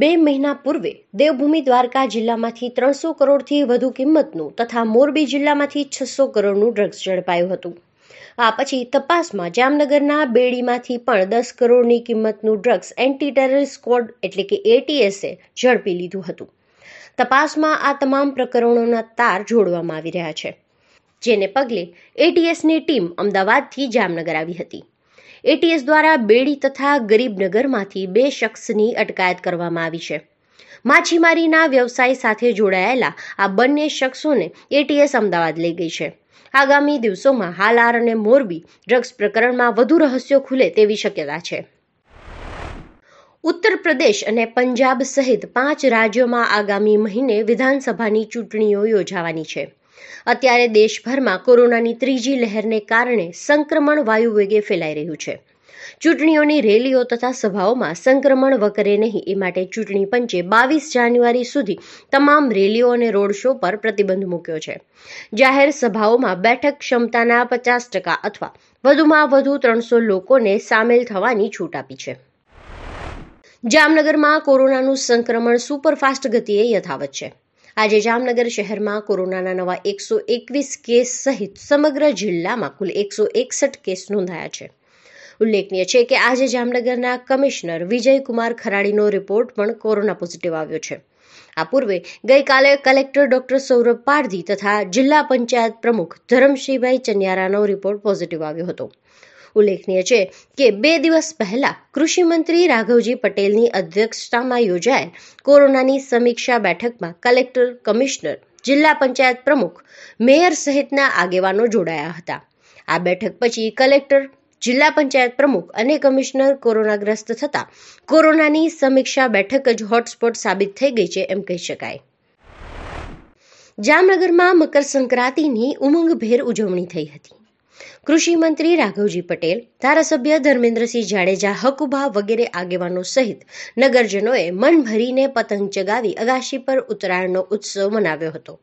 બે મહિના પૂર્વે દેવભૂમિ દ્વારકા જિલ્લામાંથી ત્રણસો કરોડથી વધુ કિંમતનું તથા મોરબી જિલ્લામાંથી છસો કરોડનું ડ્રગ્સ ઝડપાયું હતું આ પછી તપાસમાં જામનગરના બેડીમાંથી પણ દસ કરોડની કિંમતનું ડ્રગ્સ એન્ટી ટેરરિસ્ટ સ્કોડ એટલે કે એટીએસએ ઝડપી લીધું હતું તપાસમાં આ તમામ પ્રકરણોના તાર જોડવામાં આવી રહ્યા છે જેને પગલે એટીએસની ટીમ અમદાવાદથી જામનગર આવી હતી એટીએસ દ્વારા બેડી તથા ગરીબનગરમાંથી બે શખ્સની અટકાયત કરવામાં આવી છે માછીમારીના વ્યવસાય સાથે જોડાયેલા આ બંને શખ્સોને એટીએસ અમદાવાદ લઈ ગઈ છે આગામી દિવસોમાં હાલાર અને મોરબી ડ્રગ્સ પ્રકરણમાં વધુ રહસ્યો ખુલે તેવી શક્યતા છે ઉત્તર પ્રદેશ અને પંજાબ સહિત પાંચ રાજ્યોમાં આગામી મહિને વિધાનસભાની ચૂંટણીઓ યોજાવાની છે અત્યારે દેશભરમાં કોરોનાની ત્રીજી લહેરને કારણે સંક્રમણ વાયુવેગે ફેલાઈ રહ્યું છે ચૂંટણીઓની રેલીઓ તથા સભાઓમાં સંક્રમણ વકરે નહીં એ માટે ચૂંટણી પંચે બાવીસ જાન્યુઆરી સુધી તમામ રેલીઓ અને રોડ શો પર પ્રતિબંધ મૂક્યો છે જાહેર સભાઓમાં બેઠક ક્ષમતાના પચાસ ટકા અથવા વધુમાં વધુ ત્રણસો લોકોને સામેલ થવાની છૂટ આપી છે જામનગરમાં કોરોનાનું સંક્રમણ સુપરફાસ્ટ ગતિએ યથાવત છે આજે જામનગર શહેરમાં કોરોનાના નવા એકસો એકવીસ કેસ સહિત સમગ્ર જિલ્લામાં કુલ એકસો એકસઠ કેસ નોંધાયા છે ઉલ્લેખનીય છે કે આજે જામનગરના કમિશનર વિજયકુમાર ખરાડીનો રિપોર્ટ પણ કોરોના પોઝિટિવ આવ્યો છે આ પૂર્વે ગઈકાલે કલેક્ટર ડોક્ટર સૌરભ પારધી તથા જિલ્લા પંચાયત પ્રમુખ ધરમસિંહભાઈ ચન્યારાનો રિપોર્ટ પોઝિટિવ આવ્યો હતો ઉલ્લેખનીય છે કે બે દિવસ પહેલા કૃષિમંત્રી રાઘવજી પટેલની અધ્યક્ષતામાં યોજાયેલ કોરોનાની સમીક્ષા બેઠકમાં કલેક્ટર કમિશનર જિલ્લા પંચાયત પ્રમુખ મેયર સહિતના આગેવાનો જોડાયા હતા આ બેઠક પછી કલેક્ટર જિલ્લા પંચાયત પ્રમુખ અને કમિશનર કોરોનાગ્રસ્ત થતા કોરોનાની સમીક્ષા બેઠક જ હોટસ્પોટ સાબિત થઈ ગઈ છે એમ કહી શકાય જામનગરમાં મકર સંક્રાંતિની ઉમંગભેર ઉજવણી થઈ હતી કૃષિ મંત્રી રાઘવજી પટેલ ધારાસભ્ય ધર્મેન્દ્રસિંહ જાડેજા હકુભા વગેરે આગેવાનો સહિત નગરજનોએ મન ભરીને પતંગ ચગાવી અગાશી પર ઉત્તરાયણનો ઉત્સવ મનાવ્યો હતો